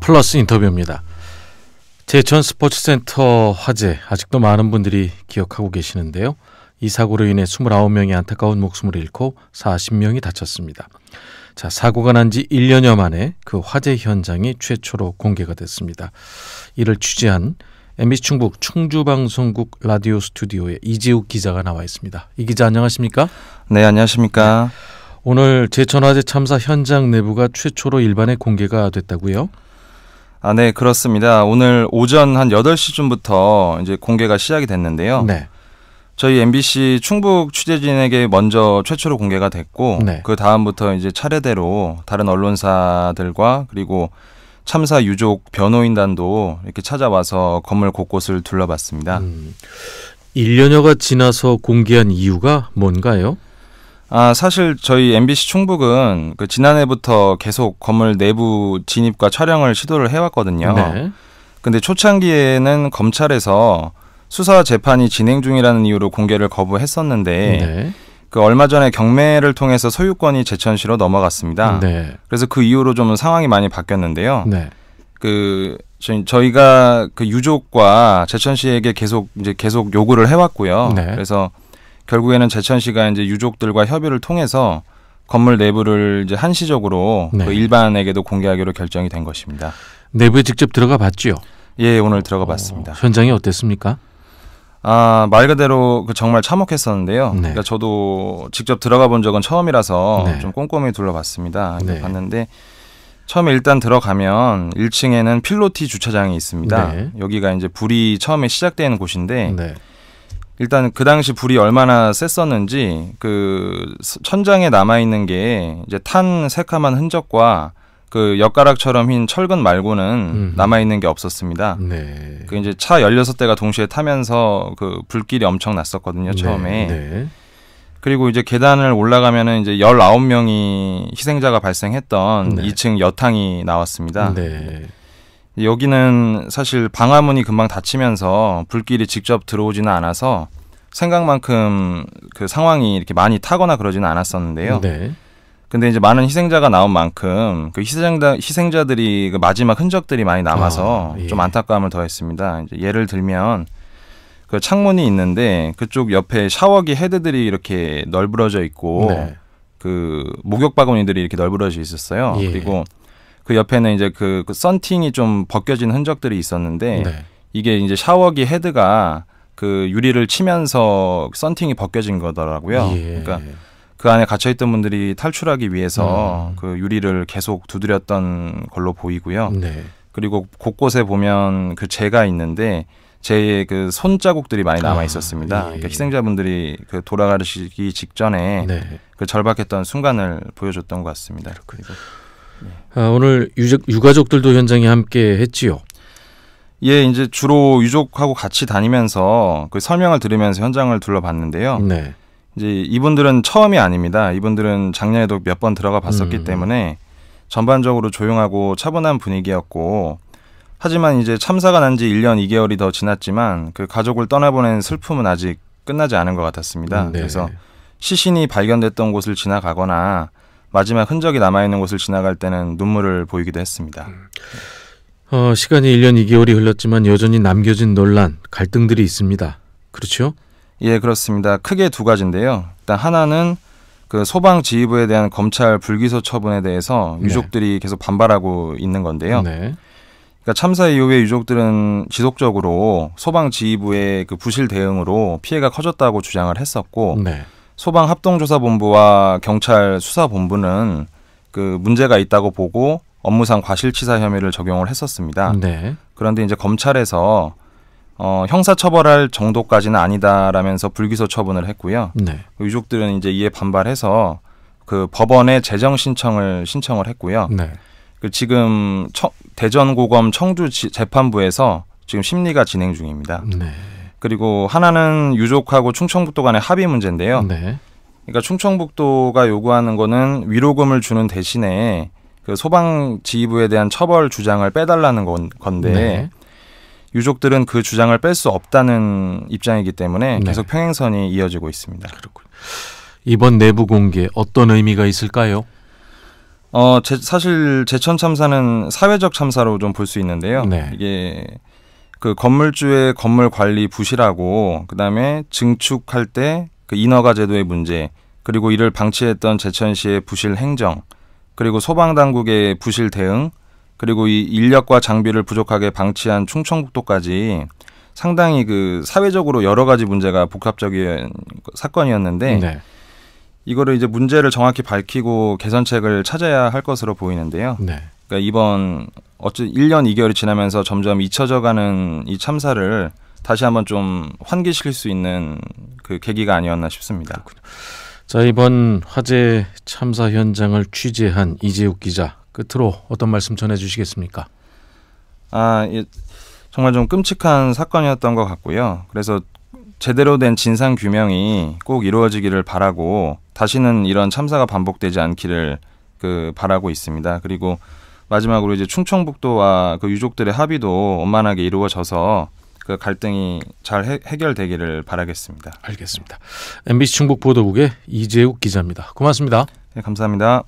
플러스 인터뷰입니다. 제천 스포츠센터 화재 아직도 많은 분들이 기억하고 계시는데요. 이 사고로 인해 29명이 안타까운 목숨을 잃고 40명이 다쳤습니다. 자, 사고가 난 지 1년여 만에 그 화재 현장이 최초로 공개가 됐습니다. 이를 취재한 MBC 충북 충주방송국 라디오 스튜디오에 이지욱 기자가 나와 있습니다. 이 기자 안녕하십니까? 네, 안녕하십니까? 네. 오늘 제천화재 참사 현장 내부가 최초로 일반에 공개가 됐다고요? 아, 네, 그렇습니다. 오늘 오전 한 8시쯤부터 이제 공개가 시작이 됐는데요. 네. 저희 MBC 충북 취재진에게 먼저 최초로 공개가 됐고 네. 그 다음부터 이제 차례대로 다른 언론사들과 그리고 참사 유족 변호인단도 이렇게 찾아와서 건물 곳곳을 둘러봤습니다. 음, 1년여가 지나서 공개한 이유가 뭔가요? 아, 사실 저희 MBC 충북은 그 지난해부터 계속 건물 내부 진입과 촬영을 시도를 해왔거든요. 네. 근데 초창기에는 검찰에서 수사 재판이 진행 중이라는 이유로 공개를 거부했었는데 네. 그 얼마 전에 경매를 통해서 소유권이 제천시로 넘어갔습니다. 네. 그래서 그 이후로 좀 상황이 많이 바뀌었는데요. 네. 그 저희가 그 유족과 제천시에게 계속 이제 계속 요구를 해왔고요. 네. 그래서 결국에는 제천시가 이제 유족들과 협의를 통해서 건물 내부를 이제 한시적으로 그 네. 일반에게도 공개하기로 결정이 된 것입니다. 내부에 직접 들어가 봤지요? 예, 오늘 들어가 봤습니다. 어, 현장이 어땠습니까? 아, 말 그대로 그 정말 참혹했었는데요. 네. 그러니까 저도 직접 들어가 본 적은 처음이라서 네. 좀 꼼꼼히 둘러봤습니다. 네. 봤는데 처음에 일단 들어가면 1층에는 필로티 주차장이 있습니다. 네. 여기가 이제 불이 처음에 시작되는 곳인데 네. 일단 그 당시 불이 얼마나 셌었는지 그 천장에 남아 있는 게 이제 탄 새카만 흔적과 그 엿가락처럼 흰 철근 말고는 음. 남아 있는 게 없었습니다. 네. 그 이제 차 16대가 동시에 타면서 그 불길이 엄청 났었거든요, 네. 처음에. 네. 네. 그리고 이제 계단을 올라가면은 이제 19명이 희생자가 발생했던 네. 2층 여탕이 나왔습니다. 네. 여기는 사실 방화문이 금방 닫히면서 불길이 직접 들어오지는 않아서 생각만큼 그 상황이 이렇게 많이 타거나 그러지는 않았었는데요. 네. 근데 이제 많은 희생자가 나온 만큼 그 희생자 희생자들이 그 마지막 흔적들이 많이 남아서 어, 예. 좀 안타까움을 더했습니다. 이제 예를 들면 그 창문이 있는데 그쪽 옆에 샤워기 헤드들이 이렇게 널브러져 있고 네. 그 목욕 바구니들이 이렇게 널브러져 있었어요. 예. 그리고 그 옆에는 이제 그, 그 썬팅이 좀 벗겨진 흔적들이 있었는데 네. 이게 이제 샤워기 헤드가 그 유리를 치면서 썬팅이 벗겨진 거더라고요. 예. 그러니까 그 안에 갇혀있던 분들이 탈출하기 위해서 음. 그 유리를 계속 두드렸던 걸로 보이고요. 네. 그리고 곳곳에 보면 그 재가 있는데 제그 손자국들이 많이 남아 아, 있었습니다. 아, 예. 그러니까 희생자분들이 그 돌아가시기 직전에 네. 그 절박했던 순간을 보여줬던 것 같습니다. 그렇군요. 네. 아, 오늘 유적 유가족들도 현장에 함께 했지요. 예, 이제 주로 유족하고 같이 다니면서 그 설명을 들으면서 현장을 둘러봤는데요. 네. 이제 이분들은 처음이 아닙니다. 이분들은 작년에도 몇 번 들어가 봤었기 음. 때문에 전반적으로 조용하고 차분한 분위기였고 하지만 이제 참사가 난 지 1년 2개월이 더 지났지만 그 가족을 떠나보낸 슬픔은 아직 끝나지 않은 것 같았습니다. 음, 네. 그래서 시신이 발견됐던 곳을 지나가거나 마지막 흔적이 남아있는 곳을 지나갈 때는 눈물을 보이기도 했습니다. 음. 어, 시간이 1년 2개월이 흘렀지만 여전히 남겨진 논란, 갈등들이 있습니다. 그렇죠? 예, 그렇습니다. 크게 두 가지인데요. 일단 하나는 그 소방 지휘부에 대한 검찰 불기소 처분에 대해서 네. 유족들이 네. 계속 반발하고 있는 건데요. 네. 그러니까 참사 이후에 유족들은 지속적으로 소방 지휘부의 그 부실 대응으로 피해가 커졌다고 주장을 했었고 네. 소방 합동조사본부와 경찰 수사본부는 그 문제가 있다고 보고 업무상 과실치사 혐의를 적용을 했었습니다. 네. 그런데 이제 검찰에서 어, 형사처벌할 정도까지는 아니다라면서 불기소 처분을 했고요. 네. 유족들은 이제 이에 반발해서 그 법원에 재정 신청을 신청을 했고요. 네. 그 지금 처, 대전고검 청주 지, 재판부에서 지금 심리가 진행 중입니다. 네. 그리고 하나는 유족하고 충청북도 간의 합의 문제인데요. 네. 그러니까 충청북도가 요구하는 거는 위로금을 주는 대신에 그 소방 지휘부에 대한 처벌 주장을 빼달라는 건, 건데 네. 유족들은 그 주장을 뺄 수 없다는 입장이기 때문에 네. 계속 평행선이 이어지고 있습니다. 그렇군. 이번 내부 공개 어떤 의미가 있을까요? 어, 제, 사실 제천 참사는 사회적 참사로 좀 볼 수 있는데요. 네. 이게 그 건물주의 건물 관리 부실하고 그다음에 증축할 때 그 인허가 제도의 문제 그리고 이를 방치했던 제천시의 부실 행정 그리고 소방 당국의 부실 대응 그리고 이 인력과 장비를 부족하게 방치한 충청북도까지 상당히 그 사회적으로 여러 가지 문제가 복합적인 사건이었는데 네. 이거를 이제 문제를 정확히 밝히고 개선책을 찾아야 할 것으로 보이는데요. 네. 그러니까 이번 어째 1년 2개월이 지나면서 점점 잊혀져가는 이 참사를 다시 한번 좀 환기시킬 수 있는 그 계기가 아니었나 싶습니다. 그렇군요. 자 이번 화재 참사 현장을 취재한 이재욱 기자 끝으로 어떤 말씀 전해주시겠습니까? 아 예, 정말 좀 끔찍한 사건이었던 것 같고요. 그래서 제대로 된 진상 규명이 꼭 이루어지기를 바라고 다시는 이런 참사가 반복되지 않기를 그 바라고 있습니다. 그리고 마지막으로 이제 충청북도와 그 유족들의 합의도 원만하게 이루어져서 그 갈등이 잘 해, 결되기를 바라겠습니다. 알겠습니다. MBC 충북 보도국의 이재욱 기자입니다. 고맙습니다. 네, 감사합니다.